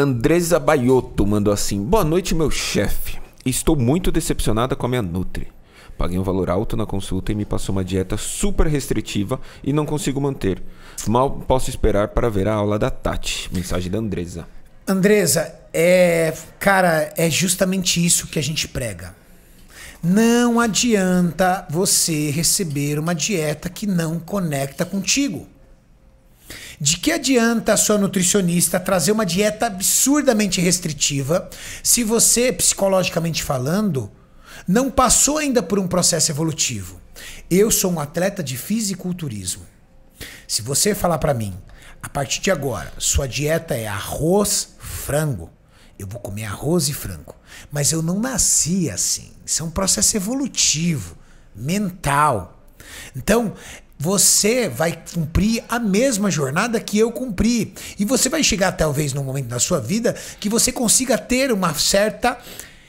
Andresa Baiotto mandou assim: Boa noite, meu chefe. Estou muito decepcionada com a minha Nutri. Paguei um valor alto na consulta e me passou uma dieta super restritiva e não consigo manter. Mal posso esperar para ver a aula da Tati. Mensagem da Andresa. Andresa, é, cara, é justamente isso que a gente prega. Não adianta você receber uma dieta que não conecta contigo. De que adianta a sua nutricionista trazer uma dieta absurdamente restritiva se você, psicologicamente falando, não passou ainda por um processo evolutivo? Eu sou um atleta de fisiculturismo. Se você falar para mim, a partir de agora, sua dieta é arroz, frango, eu vou comer arroz e frango. Mas eu não nasci assim. Isso é um processo evolutivo, mental. Então, você vai cumprir a mesma jornada que eu cumpri. E você vai chegar talvez num momento da sua vida que você consiga ter uma certa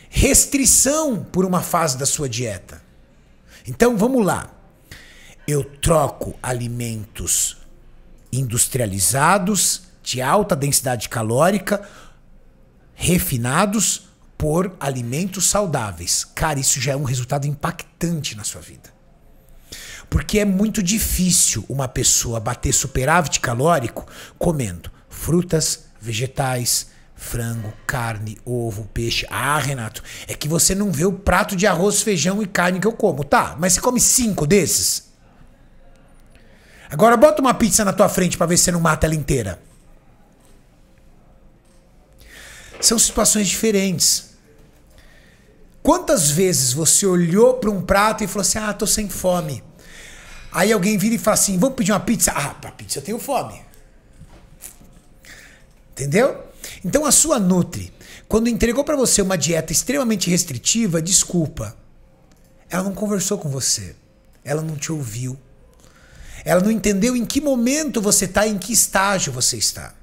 restrição por uma fase da sua dieta. Então vamos lá. Eu troco alimentos industrializados, de alta densidade calórica, refinados por alimentos saudáveis. Cara, isso já é um resultado impactante na sua vida. Porque é muito difícil uma pessoa bater superávit calórico comendo frutas, vegetais, frango, carne, ovo, peixe. Ah, Renato, é que você não vê o prato de arroz, feijão e carne que eu como. Tá, mas você come cinco desses? Agora bota uma pizza na tua frente para ver se você não mata ela inteira. São situações diferentes. Quantas vezes você olhou para um prato e falou assim: "Ah, tô sem fome"? Aí alguém vira e fala assim: vamos pedir uma pizza? Ah, para pizza eu tenho fome. Entendeu? Então a sua Nutri, quando entregou para você uma dieta extremamente restritiva, desculpa, ela não conversou com você, ela não te ouviu, ela não entendeu em que momento você está, em que estágio você está.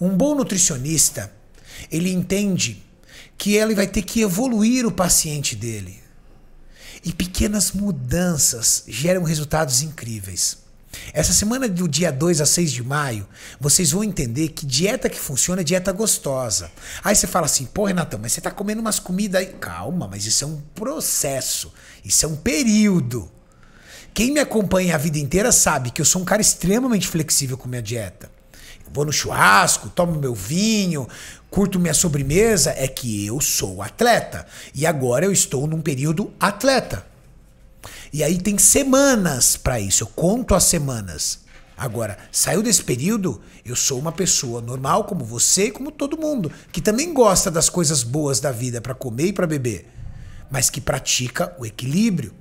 Um bom nutricionista, ele entende que ele vai ter que evoluir o paciente dele. E pequenas mudanças geram resultados incríveis. Essa semana do dia 2 a 6 de maio, vocês vão entender que dieta que funciona é dieta gostosa. Aí você fala assim, pô, Renatão, mas você tá comendo umas comidas aí. Calma, mas isso é um processo, isso é um período. Quem me acompanha a vida inteira sabe que eu sou um cara extremamente flexível com minha dieta vou no churrasco, tomo meu vinho, curto minha sobremesa, é que eu sou atleta. E agora eu estou num período atleta. E aí tem semanas para isso, eu conto as semanas. Agora, saiu desse período, eu sou uma pessoa normal como você e como todo mundo, que também gosta das coisas boas da vida para comer e para beber, mas que pratica o equilíbrio.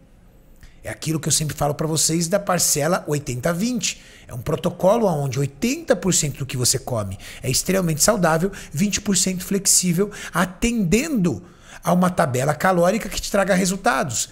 É aquilo que eu sempre falo para vocês da parcela 80-20. É um protocolo onde 80% do que você come é extremamente saudável, 20% flexível, atendendo a uma tabela calórica que te traga resultados.